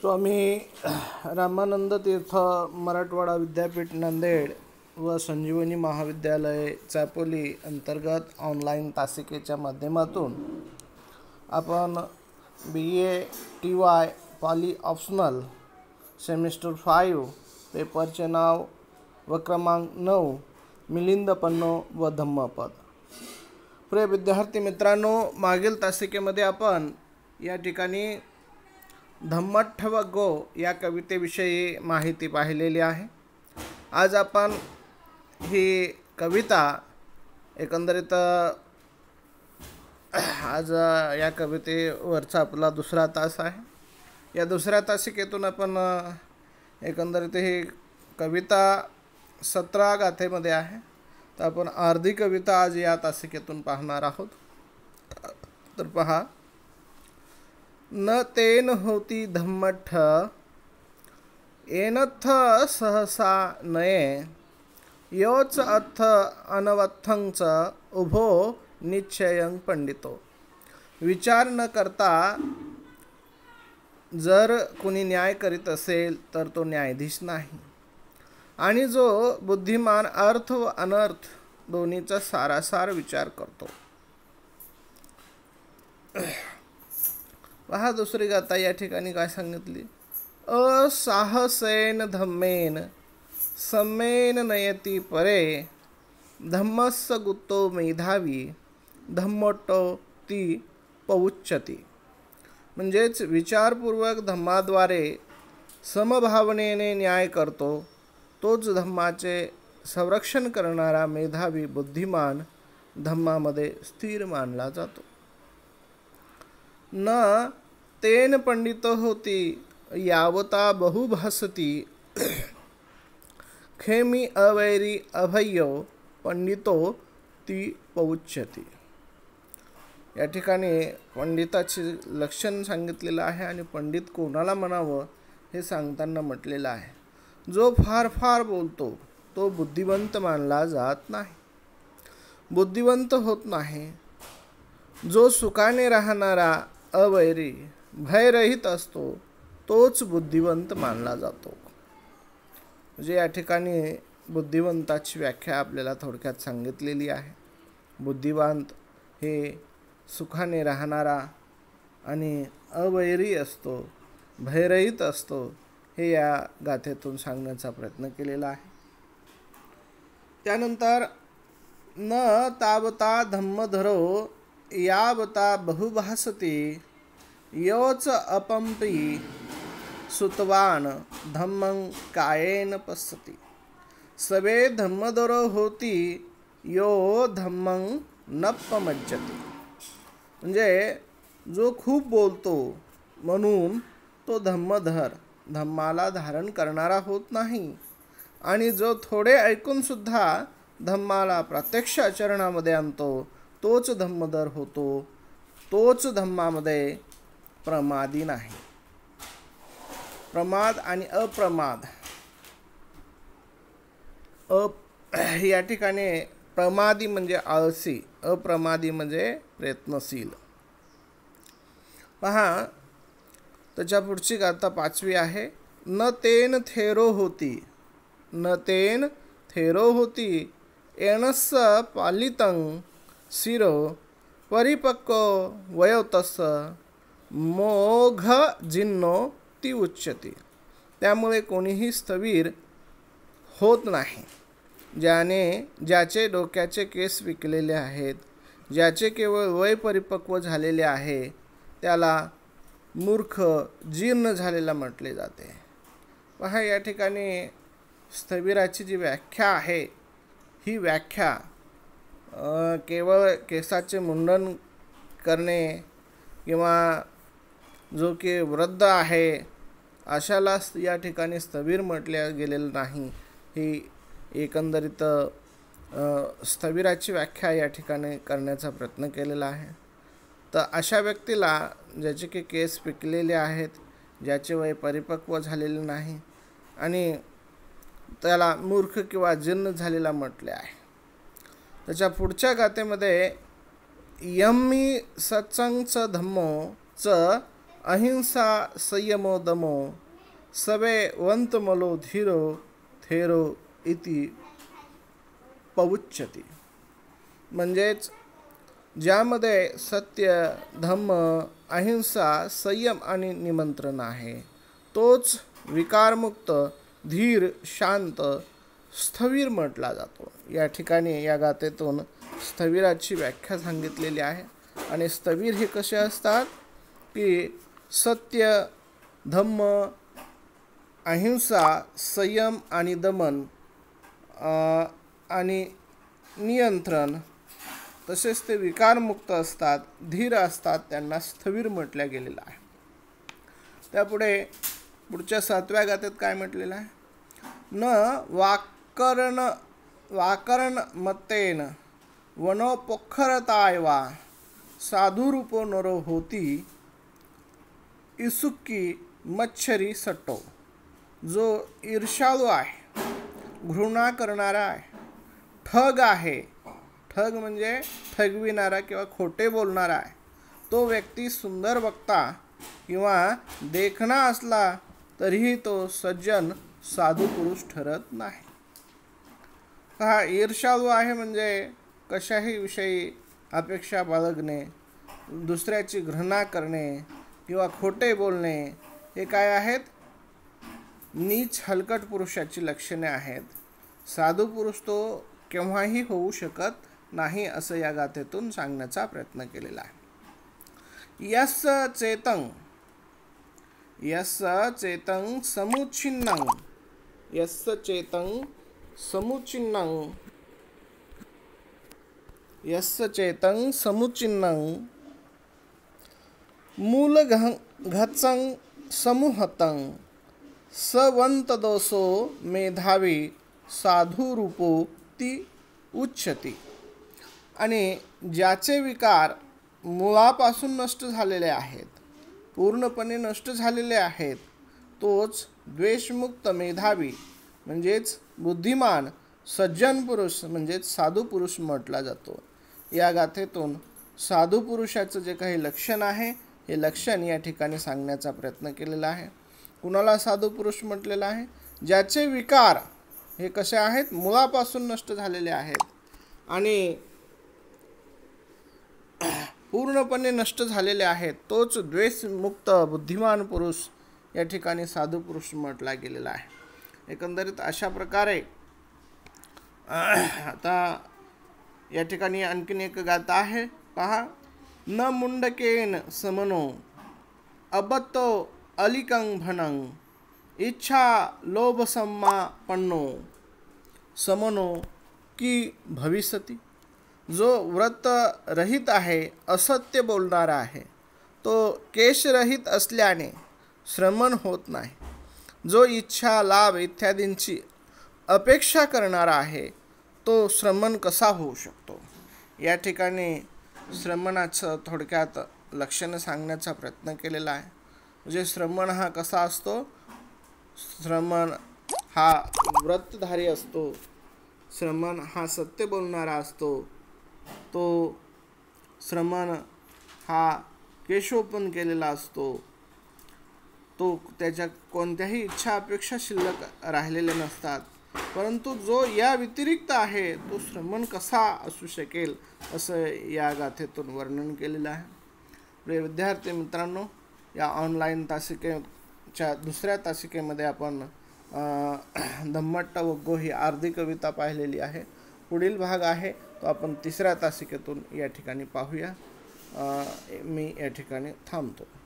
स्वामी रामानंद तीर्थ मराठवाडा विद्यापीठ नांदेड व संजीवनी महाविद्यालय चापोली अंतर्गत ऑनलाईन तासिकेच्या माध्यमातून आपण बी ए टी वाय पॉली ऑप्शनल सेमिस्टर फाईव्ह पेपरचे नाव व क्रमांक नऊ मिलिंद पन्नो व धम्मपद प्रिय विद्यार्थी मित्रांनो मागील तासिकेमध्ये आपण या ठिकाणी धम्मठ व गो या कवितेविषयी माहिती पाहिलेली आहे आज आपण ही कविता एकंदरीत आज या कवितेवरचा आपला दुसरा तास आहे या दुसऱ्या तासिकेतून आपण एकंदरीत ही कविता सतरा गाथेमध्ये आहे तर आपण अर्धी कविता आज या तासिकेतून पाहणार आहोत तर पहा न तेन होती धम्मठ एनथ सहसा नये योच अर्थ अनवथंच उभो निश्चयं पंडितो विचार न करता जर कुणी न्याय करीत असेल तर तो न्यायाधीश नाही आणि जो बुद्धिमान अर्थ व अनर्थ दोन्हीचा सारासार विचार करतो पहा दुसरी गाथा या ठिकाणी काय सांगितली असाहसेन धम्मेन समेन नयती परे धम्मस्स गुत्तो मेधावी धम्मटो ती पौच्छती म्हणजेच विचारपूर्वक धम्माद्वारे समभावनेने न्याय करतो तोच धम्माचे संरक्षण करणारा मेधावी बुद्धिमान धम्मामध्ये स्थिर मानला जातो न तेन पंडित होती यावता बहुभासती खेमी अवैरी अभय पंडितो ती पौच्यती या ठिकाणी पंडिताचे लक्षण सांगितलेलं आहे आणि पंडित कोणाला म्हणावं हे सांगताना म्हटलेलं आहे जो फार फार बोलतो तो बुद्धिवंत मानला जात नाही बुद्धिवंत होत नाही जो सुखाने राहणारा अवैरी भयरहित असतो तोच बुद्धिवंत मानला जातो म्हणजे या ठिकाणी बुद्धिवंताची व्याख्या आपल्याला थोडक्यात सांगितलेली आहे बुद्धिवंत हे सुखाने राहणारा आणि अवैरी असतो भयरहित असतो हे या गाथेतून सांगण्याचा प्रयत्न केलेला आहे त्यानंतर न ताबता धम्मधरो यावता बहुभासते योच अपंपी सुतवान धम्मं कायेन पश्यति सवे धम्मदरो होती यो धम्मं पमज्जते म्हणजे जो खूप बोलतो म्हणून तो धम्मधर धम्माला धारण करणारा होत नाही आणि जो थोडे ऐकूनसुद्धा धम्माला प्रत्यक्ष आचरणामध्ये आणतो तोच धम्मदर होतो तोच धम्मामध्ये प्रमादी नाही प्रमाद आणि अप्रमाद अ या ठिकाणी प्रमादी म्हणजे आळसी अप्रमादी म्हणजे प्रयत्नशील पहा त्याच्या पुढची गाथा पाचवी आहे न तेन थेरो होती न तेन थेरो होती एणस पालितंग शिरो परिपक्व तस मोघ जिन्नो ती उच्चती त्यामुळे कोणीही स्थवीर होत नाही ज्याने ज्याचे डोक्याचे केस विकलेले आहेत ज्याचे केवळ वय परिपक्व झालेले आहे त्याला मूर्ख जीर्ण झालेला म्हटले जाते पहा या ठिकाणी स्थवीराची जी व्याख्या आहे ही व्याख्या केवळ केसाचे मुंडन करणे किंवा जो की वृद्ध आहे अशाला या ठिकाणी स्थवीर म्हटलं गेलेलं नाही ही एकंदरीत स्थविराची व्याख्या या ठिकाणी करण्याचा प्रयत्न केलेला आहे तर अशा व्यक्तीला ज्याचे की केस पिकलेले आहेत ज्याचे वय परिपक्व झालेले नाही आणि त्याला मूर्ख किंवा जीर्ण झालेला म्हटले आहे त्याच्या पुढच्या गातेमध्ये यम्मी सत्संगच धम्मो च अहिंसा संयमो दमो सवे मलो धीरो थेरो इति पवुच्छती म्हणजेच ज्यामध्ये सत्य धम्म अहिंसा संयम आणि निमंत्रण आहे तोच विकारमुक्त धीर शांत स्थवीर म्हटला जातो या ठिकाणी या गातेतून स्थविराची व्याख्या सांगितलेली आहे आणि स्थवीर हे कसे असतात की सत्य धम्म अहिंसा संयम आणि दमन आणि नियंत्रण तसेच ते विकारमुक्त असतात धीर असतात त्यांना स्थवीर म्हटलं गेलेलं आहे त्यापुढे पुढच्या सातव्या गातेत काय म्हटलेलं आहे न वाकरण वाकरणमत्तेन वनोपोखरताय वा साधुरूपो नरो होती इसुक्की मच्छरी सट्टो जो ईर्षाळू आहे घृणा करणारा आहे ठग आहे ठग म्हणजे ठगविणारा किंवा खोटे बोलणारा आहे तो व्यक्ती सुंदर वक्ता किंवा देखणा असला तरीही तो सज्जन साधू पुरुष ठरत नाही हा ईर्षाळू आहे म्हणजे कशाही विषयी अपेक्षा बाळगणे दुसऱ्याची घृणा करणे किंवा खोटे बोलणे हे काय आहेत नीच हलकट पुरुषाची लक्षणे आहेत साधू पुरुष तो केव्हाही होऊ शकत नाही असं या गाथेतून सांगण्याचा प्रयत्न केलेला आहे यस चेतंग यस चेतंग समुच्छिन्नं यस चेतंग समुचिन्नं यस्य चेतं समुचिन्नं मूलघ घचं समुहतं सवंतदोषो मेधावी साधू ती उच्छती आणि ज्याचे विकार मुळापासून नष्ट झालेले आहेत पूर्णपणे नष्ट झालेले आहेत तोच द्वेषमुक्त मेधावी म्हणजेच बुद्धिमान सज्जन पुरुष म्हणजेच साधू पुरुष म्हटला जातो या गाथेतून साधू पुरुषाचं जे काही लक्षण आहे हे लक्षण या ठिकाणी सांगण्याचा प्रयत्न केलेला आहे कुणाला साधू पुरुष म्हटलेला आहे ज्याचे विकार हे कसे आहेत मुळापासून नष्ट झालेले आहेत आणि पूर्णपणे नष्ट झालेले आहेत तोच द्वेषमुक्त बुद्धिमान पुरुष या ठिकाणी साधू पुरुष म्हटला गेलेला आहे एकंदरीत अशा प्रकारे आता या ठिकाणी आणखीन एक गाता आहे पहा न मुंडकेन समनो अबतो अलिकंग भनंग इच्छा सम्मा पन्नो समनो की भविष्यती जो व्रत रहित आहे असत्य बोलणारा आहे तो केशरहित असल्याने श्रमण होत नाही जो इच्छा लाभ इत्यादींची अपेक्षा करणारा आहे तो श्रमण कसा होऊ शकतो या ठिकाणी श्रमणाचं थोडक्यात लक्षणं सांगण्याचा प्रयत्न केलेला आहे म्हणजे श्रमण हा कसा असतो श्रमण हा व्रतधारी असतो श्रमण हा सत्य बोलणारा असतो तो श्रमण हा केशोपन केलेला असतो तो त्याच्या कोणत्याही इच्छा अपेक्षा शिल्लक राहिलेले नसतात परंतु जो या व्यतिरिक्त आहे तो श्रमण कसा असू शकेल असं या गाथेतून वर्णन केलेलं आहे प्रिय विद्यार्थी मित्रांनो या ऑनलाईन तासिकेच्या दुसऱ्या तासिकेमध्ये आपण धम्मट्टा वग्गो ही अर्धी कविता पाहिलेली आहे पुढील भाग आहे तो आपण तिसऱ्या तासिकेतून या ठिकाणी पाहूया मी या ठिकाणी थांबतो